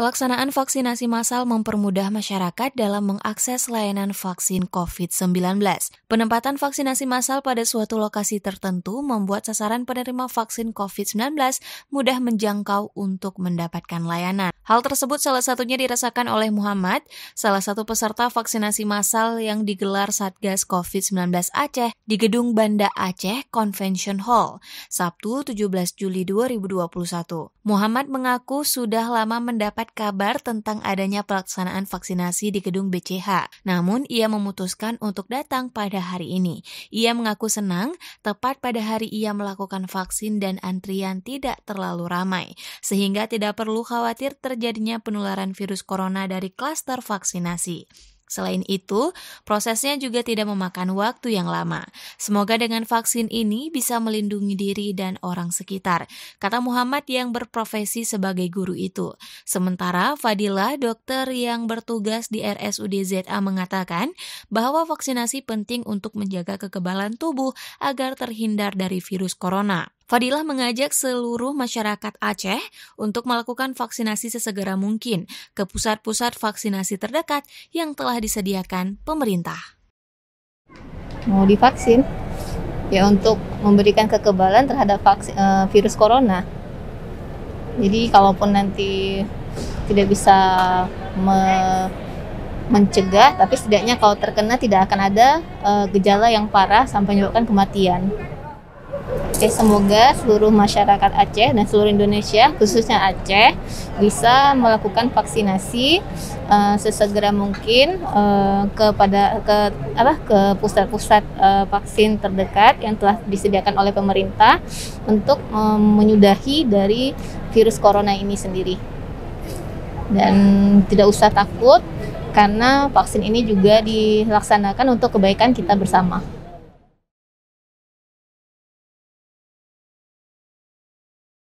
Pelaksanaan vaksinasi massal mempermudah masyarakat dalam mengakses layanan vaksin COVID-19. Penempatan vaksinasi massal pada suatu lokasi tertentu membuat sasaran penerima vaksin COVID-19 mudah menjangkau untuk mendapatkan layanan. Hal tersebut salah satunya dirasakan oleh Muhammad, salah satu peserta vaksinasi massal yang digelar Satgas COVID-19 Aceh di Gedung Banda Aceh Convention Hall, Sabtu 17 Juli 2021. Muhammad mengaku sudah lama mendapat kabar tentang adanya pelaksanaan vaksinasi di gedung BCH. Namun, ia memutuskan untuk datang pada hari ini. Ia mengaku senang, tepat pada hari ia melakukan vaksin dan antrian tidak terlalu ramai, sehingga tidak perlu khawatir terjadinya penularan virus corona dari klaster vaksinasi. Selain itu, prosesnya juga tidak memakan waktu yang lama. Semoga dengan vaksin ini bisa melindungi diri dan orang sekitar, kata Muhammad yang berprofesi sebagai guru itu. Sementara Fadila, dokter yang bertugas di RSUD ZA mengatakan bahwa vaksinasi penting untuk menjaga kekebalan tubuh agar terhindar dari virus corona. Fadilah mengajak seluruh masyarakat Aceh untuk melakukan vaksinasi sesegera mungkin ke pusat-pusat vaksinasi terdekat yang telah disediakan pemerintah. Mau divaksin? Ya untuk memberikan kekebalan terhadap vaksin, e, eh, virus corona. Jadi kalaupun nanti tidak bisa me mencegah, tapi setidaknya kalau terkena tidak akan ada e, gejala yang parah sampai menyebabkan kematian. Aceh semoga seluruh masyarakat Aceh dan seluruh Indonesia khususnya Aceh bisa melakukan vaksinasi uh, sesegera mungkin uh, kepada ke apa ke pusat-pusat uh, vaksin terdekat yang telah disediakan oleh pemerintah untuk um, menyudahi dari virus corona ini sendiri. Dan tidak usah takut karena vaksin ini juga dilaksanakan untuk kebaikan kita bersama.